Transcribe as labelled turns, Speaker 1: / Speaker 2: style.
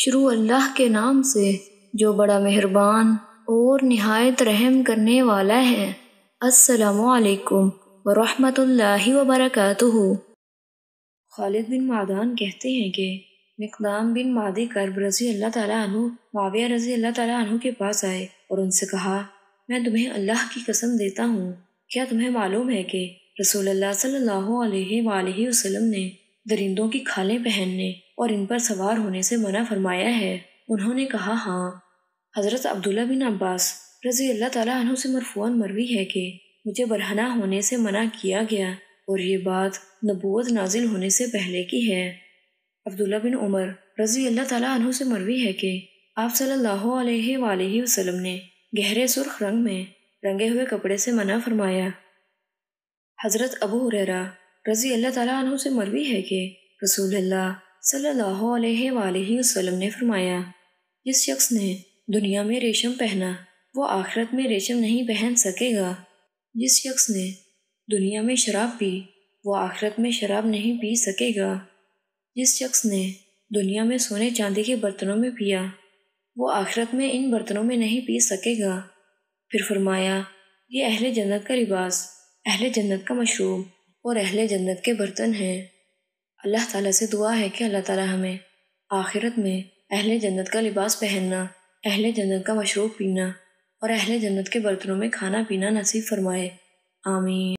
Speaker 1: शुरू अल्लाह के नाम से जो बड़ा मेहरबान और नहायत रहम करने वाला है असलकम वरहमतुल्लाहि वबरकातुहु
Speaker 2: खालिद बिन मादान कहते हैं कि मकदाम बिन मादी करब रज़ी अल्लाह तु माविया रज़ी अल्लाह तु के पास आए और उनसे कहा मैं तुम्हें अल्लाह की कसम देता हूँ क्या तुम्हें मालूम है कि रसूल अल्लाह सल्लल्लाहु अलैहि वसल्लम ने दरिंदों की खालें पहनने और इन पर सवार होने से मना फरमाया है उन्होंने कहा हाँ हज़रत अब्दुल्ला बिन अब्बास रजी अल्लाह तु से मरफून मरवी है कि मुझे बरहना होने से मना किया गया और ये बात नबूत नाजिल होने से पहले की है अब्दुल्ला बिन उमर रजी अल्लाह तु से मरवी है कि आप सल्लल्लाहु अलैहि वसल्लम ने गहरे सुर्ख रंग में रंगे हुए कपड़े से मना फरमाया हज़रत अबू हुररा रजी अल्लाह तु से मरवी है कि रसूल सल्लल्लाहु ने फरमाया जिस शख्स ने दुनिया में रेशम पहना वो आखिरत में रेशम नहीं पहन सकेगा जिस शख्स ने दुनिया में शराब पी वो आखिरत में शराब नहीं पी सकेगा जिस शख्स ने दुनिया में सोने चांदी के बर्तनों में पिया वो आखिरत में इन बर्तनों में नहीं पी सकेगा फिर फरमाया ये अहले जन्नत का लिबास अहले जन्नत का मशरूम और अहले जन्नत के बर्तन हैं अल्लाह ताला से दुआ है कि अल्लाह ताला हमें आखिरत में अहल जन्नत का लिबास पहनना अहल जन्नत का मशरूब पीना और अहल जन्नत के बर्तनों में खाना पीना नसीब फरमाए आमीन